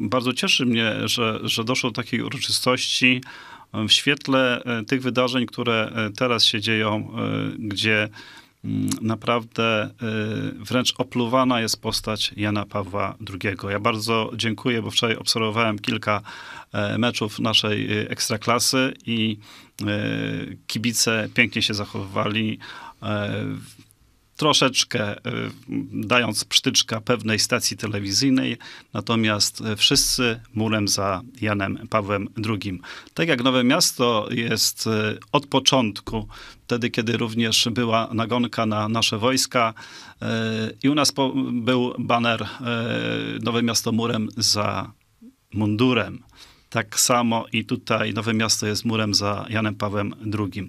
bardzo cieszy mnie, że, że doszło do takiej uroczystości e, w świetle e, tych wydarzeń, które e, teraz się dzieją, gdzie mm, naprawdę wręcz opluwana jest postać Jana Pawła II. Ja bardzo dziękuję, bo wczoraj obserwowałem kilka meczów naszej ekstraklasy i kibice pięknie się zachowywali troszeczkę y, dając psztyczka pewnej stacji telewizyjnej, natomiast wszyscy murem za Janem Pawłem II. Tak jak Nowe Miasto jest y, od początku, wtedy kiedy również była nagonka na nasze wojska y, i u nas był baner Nowe Miasto murem za mundurem. Tak samo i tutaj Nowe Miasto jest murem za Janem Pawłem II.